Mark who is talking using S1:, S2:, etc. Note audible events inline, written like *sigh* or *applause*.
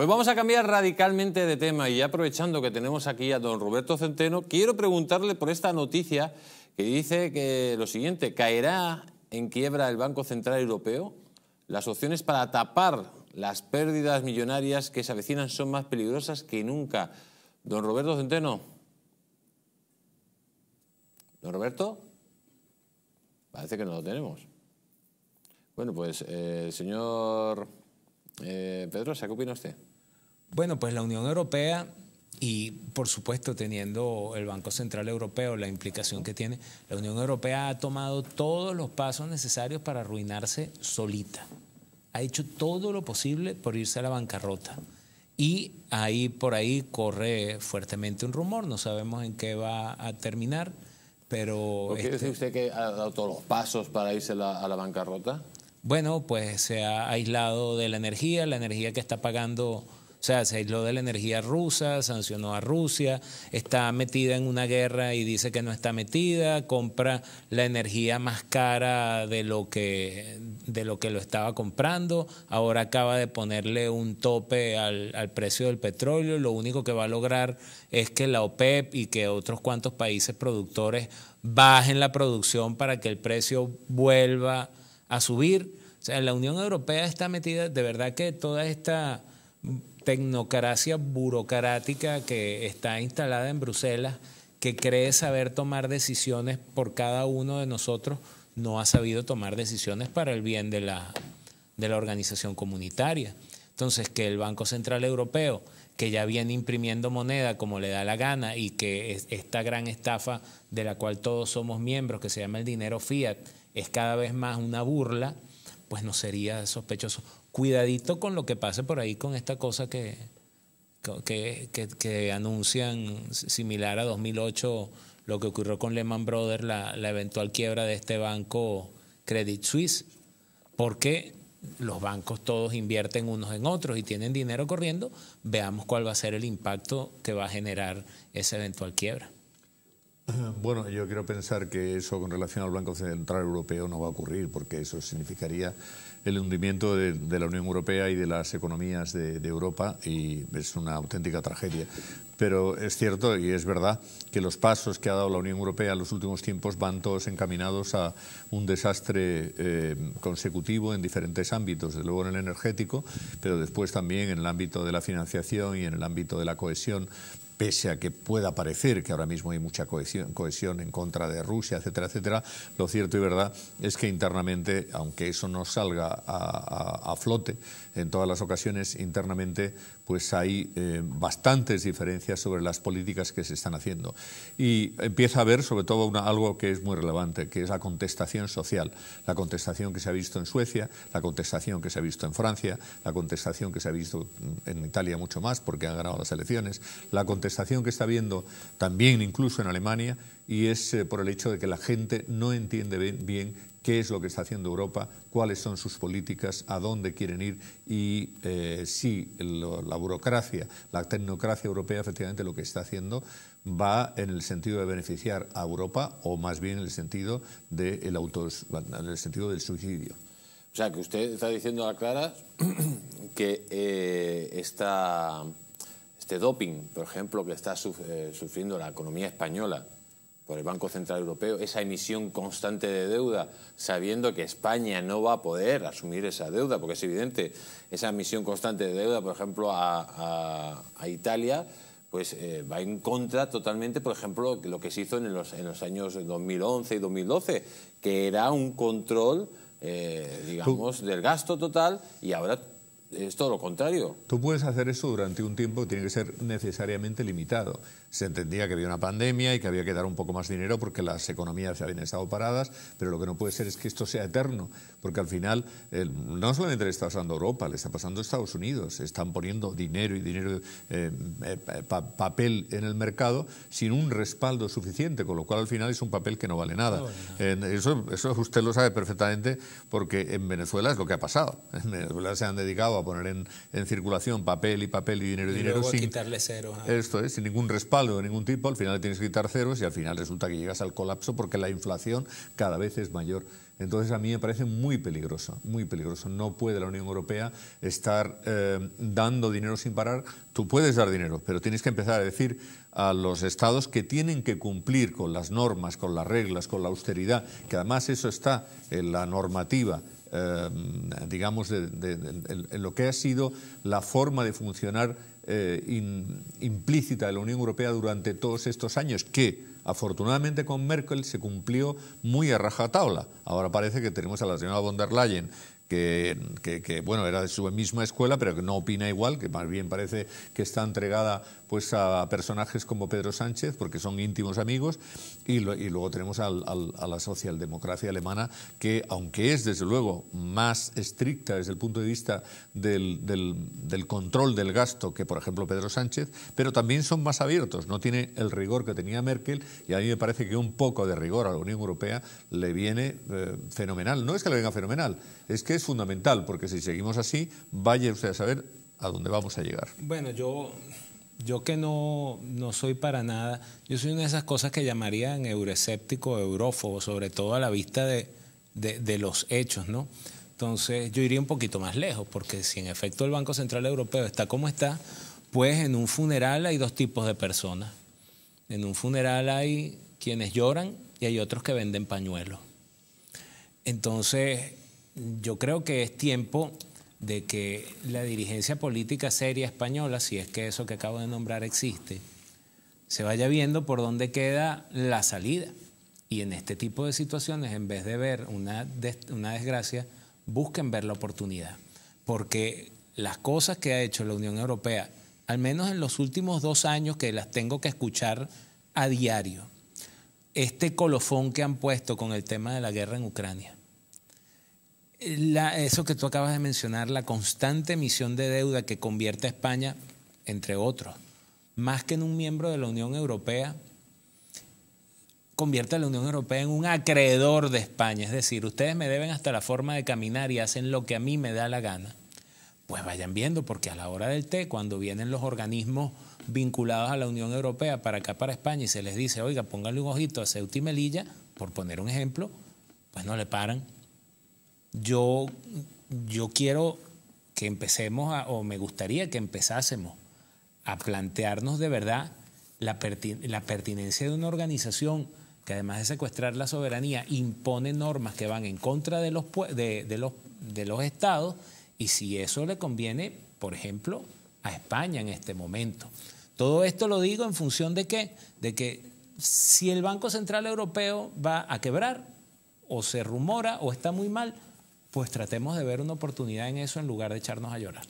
S1: Pues vamos a cambiar radicalmente de tema y aprovechando que tenemos aquí a don Roberto Centeno, quiero preguntarle por esta noticia que dice que lo siguiente, ¿caerá en quiebra el Banco Central Europeo? Las opciones para tapar las pérdidas millonarias que se avecinan son más peligrosas que nunca. Don Roberto Centeno. Don Roberto. Parece que no lo tenemos. Bueno, pues, el eh, señor eh, Pedro, ¿qué opina usted?
S2: Bueno, pues la Unión Europea y por supuesto teniendo el Banco Central Europeo la implicación que tiene, la Unión Europea ha tomado todos los pasos necesarios para arruinarse solita. Ha hecho todo lo posible por irse a la bancarrota. Y ahí por ahí corre fuertemente un rumor, no sabemos en qué va a terminar, pero... ¿Qué ¿Quiere decir este
S1: usted que ha dado todos los pasos para irse a la
S2: bancarrota? Bueno, pues se ha aislado de la energía, la energía que está pagando o sea, se aisló de la energía rusa, sancionó a Rusia, está metida en una guerra y dice que no está metida, compra la energía más cara de lo que, de lo, que lo estaba comprando, ahora acaba de ponerle un tope al, al precio del petróleo, lo único que va a lograr es que la OPEP y que otros cuantos países productores bajen la producción para que el precio vuelva a subir. O sea, la Unión Europea está metida, de verdad que toda esta tecnocracia burocrática que está instalada en Bruselas, que cree saber tomar decisiones por cada uno de nosotros, no ha sabido tomar decisiones para el bien de la, de la organización comunitaria. Entonces, que el Banco Central Europeo, que ya viene imprimiendo moneda como le da la gana y que esta gran estafa de la cual todos somos miembros, que se llama el dinero fiat, es cada vez más una burla, pues no sería sospechoso cuidadito con lo que pase por ahí con esta cosa que, que, que, anuncian similar a 2008, lo que ocurrió con Lehman Brothers, la, la eventual quiebra de este banco Credit Suisse, porque los bancos todos invierten unos en otros y tienen dinero corriendo, veamos cuál va a ser el impacto que va a generar esa eventual quiebra.
S3: *clears throat* Bueno, yo quiero pensar que eso con relación al Banco Central Europeo no va a ocurrir, porque eso significaría el hundimiento de, la Unión Europea y de las economías de, Europa y es una auténtica tragedia. Pero es cierto y es verdad que los pasos que ha dado la Unión Europea en los últimos tiempos van todos encaminados a un desastre eh, consecutivo en diferentes ámbitos, desde luego en el energético, pero después también en el ámbito de la financiación y en el ámbito de la cohesión pese a que pueda parecer que ahora mismo hay mucha cohesión, en contra de Rusia, etcétera, etcétera, lo cierto y verdad es que internamente, aunque eso no salga a, flote en todas las ocasiones, internamente pues hay eh, bastantes diferencias sobre las políticas que se están haciendo. Y empieza a haber sobre todo algo que es muy relevante, que es la contestación social, la contestación que se ha visto en Suecia, la contestación que se ha visto en Francia, la contestación que se ha visto en Italia mucho más porque han ganado las elecciones, la contestación que está habiendo también incluso en Alemania y es eh, por el hecho de que la gente no entiende bien, qué es lo que está haciendo Europa, cuáles son sus políticas, a dónde quieren ir y eh, si la burocracia, la tecnocracia europea efectivamente lo que está haciendo va en el sentido de beneficiar a Europa o más bien en el sentido, en el sentido del suicidio.
S1: O sea, que usted está diciendo a Clara *clears throat* que eh, esta este doping, por ejemplo, que está eh, sufriendo la economía española por el Banco Central Europeo, esa emisión constante de deuda, sabiendo que España no va a poder asumir esa deuda, porque es evidente, esa emisión constante de deuda, por ejemplo, a, Italia, pues eh, va en contra totalmente, por ejemplo, lo que se hizo en los, en los años 2011 y 2012, que era un control, eh, digamos, del gasto total y ahora es todo lo contrario.
S3: Tú puedes hacer eso durante un tiempo que tiene que ser necesariamente limitado. Se entendía que había una pandemia y que había que dar un poco más de dinero porque las economías se habían estado paradas, pero lo que no puede ser es que esto sea eterno, porque al final eh, no solamente le está pasando a Europa, le está pasando a Estados Unidos. Están poniendo dinero y dinero, eh, eh, papel en el mercado sin un respaldo suficiente, con lo cual al final es un papel que no vale nada. eso, eso usted lo sabe perfectamente porque en Venezuela es lo que ha pasado. En Venezuela se han dedicado a poner en, circulación papel y papel y dinero y, dinero luego sin quitarle cero. Esto es, sin ningún respaldo de ningún tipo, al final tienes que quitar ceros y al final resulta que llegas al colapso porque la inflación cada vez es mayor. Entonces a mí me parece muy peligroso, muy peligroso. No puede la Unión Europea estar eh, dando dinero sin parar. Tú puedes dar dinero, pero tienes que empezar a decir a los estados que tienen que cumplir con las normas, con las reglas, con la austeridad, que además eso está en la normativa eh, digamos, de, lo que ha sido la forma de funcionar eh, implícita de la Unión Europea durante todos estos años, que afortunadamente con Merkel se cumplió muy a rajatabla. Ahora parece que tenemos a la señora von der Leyen que, bueno, era de su misma escuela, pero que no opina igual, que más bien parece que está entregada pues, a personajes como Pedro Sánchez, porque son íntimos amigos, y, luego tenemos a la socialdemocracia alemana, que aunque es desde luego más estricta desde el punto de vista del, control del gasto que, por ejemplo, Pedro Sánchez, pero también son más abiertos, no tiene el rigor que tenía Merkel, y a mí me parece que un poco de rigor a la Unión Europea le viene eh, fenomenal. No es que le venga fenomenal, es que fundamental, porque si seguimos así, vaya usted a saber a dónde vamos a llegar.
S2: Bueno, yo, yo que no, no soy para nada, yo soy una de esas cosas que llamarían euroescéptico, eurófobo, sobre todo a la vista de, de los hechos, ¿no? Entonces yo iría un poquito más lejos, porque si en efecto el Banco Central Europeo está como está, pues en un funeral hay dos tipos de personas. En un funeral hay quienes lloran y hay otros que venden pañuelos. Entonces, yo creo que es tiempo de que la dirigencia política seria española, si es que eso que acabo de nombrar existe, se vaya viendo por dónde queda la salida. Y en este tipo de situaciones, en vez de ver una, una desgracia, busquen ver la oportunidad. Porque las cosas que ha hecho la Unión Europea, al menos en los últimos dos años que las tengo que escuchar a diario, este colofón que han puesto con el tema de la guerra en Ucrania, eso que tú acabas de mencionar, la constante emisión de deuda que convierte a España, entre otros, más que en un miembro de la Unión Europea, convierte a la Unión Europea en un acreedor de España. Es decir, ustedes me deben hasta la forma de caminar y hacen lo que a mí me da la gana. Pues vayan viendo, porque a la hora del té, cuando vienen los organismos vinculados a la Unión Europea para acá, para España, y se les dice, oiga, pónganle un ojito a Ceuta y Melilla, por poner un ejemplo, pues no le paran yo, yo quiero que empecemos, o me gustaría que empezásemos a plantearnos de verdad la, pertinencia de una organización que además de secuestrar la soberanía, impone normas que van en contra de los, de, los, de los estados y si eso le conviene, por ejemplo, a España en este momento. Todo esto lo digo en función de qué? De que si el Banco Central Europeo va a quebrar, o se rumora, o está muy mal, pues tratemos de ver una oportunidad en eso en lugar de echarnos a llorar.